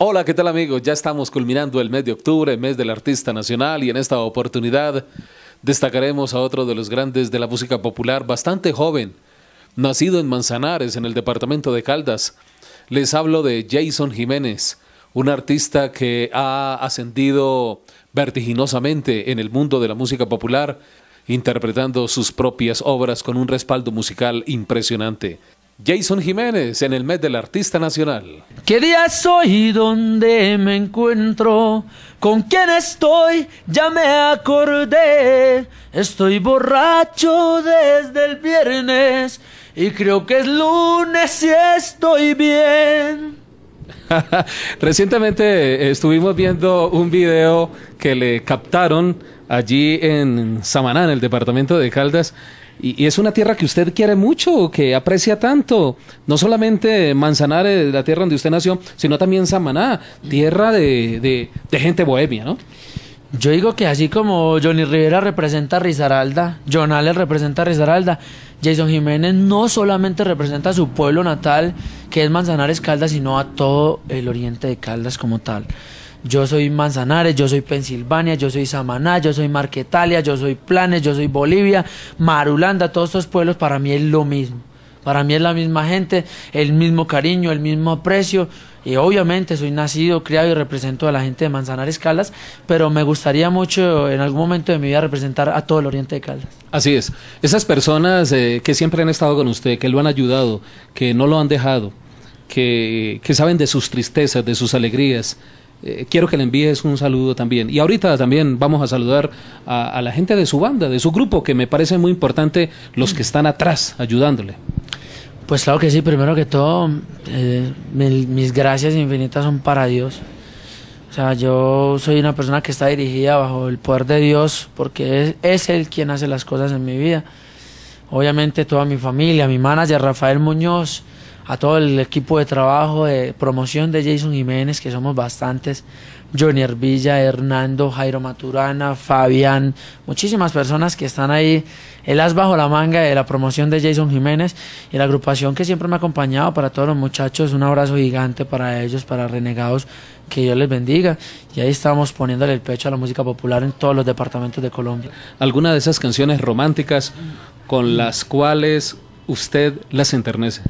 Hola, ¿qué tal amigos? Ya estamos culminando el mes de octubre, mes del artista nacional y en esta oportunidad destacaremos a otro de los grandes de la música popular, bastante joven, nacido en Manzanares, en el departamento de Caldas. Les hablo de Jason Jiménez, un artista que ha ascendido vertiginosamente en el mundo de la música popular, interpretando sus propias obras con un respaldo musical impresionante. Jason Jiménez en el mes del artista nacional. ¿Qué día soy? ¿Dónde me encuentro? ¿Con quién estoy? Ya me acordé. Estoy borracho desde el viernes y creo que es lunes y estoy bien. Recientemente estuvimos viendo un video que le captaron allí en Samaná, en el departamento de Caldas. Y, es una tierra que usted quiere mucho, que aprecia tanto. No solamente Manzanares, la tierra donde usted nació, sino también Samaná, tierra de, de, gente bohemia, ¿no? Yo digo que así como Johnny Rivera representa a Rizaralda, John representa a Rizaralda, Jason Jiménez no solamente representa a su pueblo natal, que es Manzanares Caldas, sino a todo el oriente de Caldas como tal yo soy Manzanares, yo soy Pensilvania, yo soy Samaná, yo soy Marquetalia, yo soy Planes, yo soy Bolivia, Marulanda, todos estos pueblos para mí es lo mismo. Para mí es la misma gente, el mismo cariño, el mismo aprecio. Y obviamente soy nacido, criado y represento a la gente de Manzanares Caldas, pero me gustaría mucho en algún momento de mi vida representar a todo el oriente de Caldas. Así es. Esas personas eh, que siempre han estado con usted, que lo han ayudado, que no lo han dejado, que, que saben de sus tristezas, de sus alegrías, eh, quiero que le envíes un saludo también. Y ahorita también vamos a saludar a, la gente de su banda, de su grupo, que me parece muy importante los que están atrás ayudándole. Pues claro que sí, primero que todo, eh, mis, gracias infinitas son para Dios. O sea, yo soy una persona que está dirigida bajo el poder de Dios porque es, es Él quien hace las cosas en mi vida. Obviamente toda mi familia, mi manager Rafael Muñoz, a todo el equipo de trabajo de promoción de Jason Jiménez, que somos bastantes, Johnny Ervilla, Hernando, Jairo Maturana, Fabián, muchísimas personas que están ahí, el as bajo la manga de la promoción de Jason Jiménez y la agrupación que siempre me ha acompañado para todos los muchachos, un abrazo gigante para ellos, para Renegados, que Dios les bendiga y ahí estamos poniéndole el pecho a la música popular en todos los departamentos de Colombia. ¿Alguna de esas canciones románticas con las cuales usted las enternece.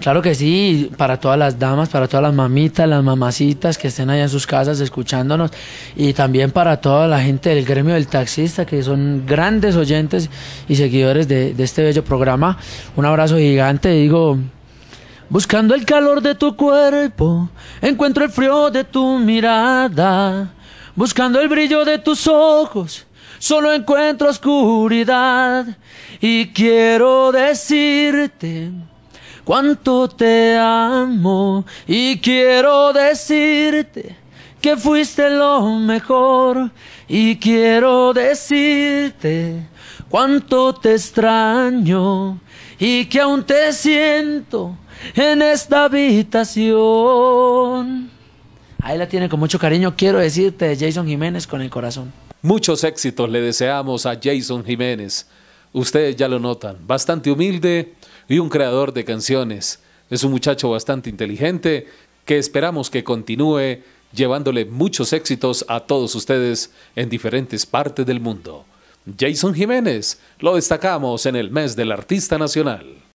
Claro que sí, para todas las damas, para todas las mamitas, las mamacitas que estén allá en sus casas escuchándonos y también para toda la gente del gremio del taxista que son grandes oyentes y seguidores de, de este bello programa. Un abrazo gigante, digo, buscando el calor de tu cuerpo, encuentro el frío de tu mirada, buscando el brillo de tus ojos solo encuentro oscuridad y quiero decirte cuánto te amo y quiero decirte que fuiste lo mejor y quiero decirte cuánto te extraño y que aún te siento en esta habitación. Ahí la tiene con mucho cariño, quiero decirte, Jason Jiménez con el corazón. Muchos éxitos le deseamos a Jason Jiménez. Ustedes ya lo notan, bastante humilde y un creador de canciones. Es un muchacho bastante inteligente que esperamos que continúe llevándole muchos éxitos a todos ustedes en diferentes partes del mundo. Jason Jiménez, lo destacamos en el mes del Artista Nacional.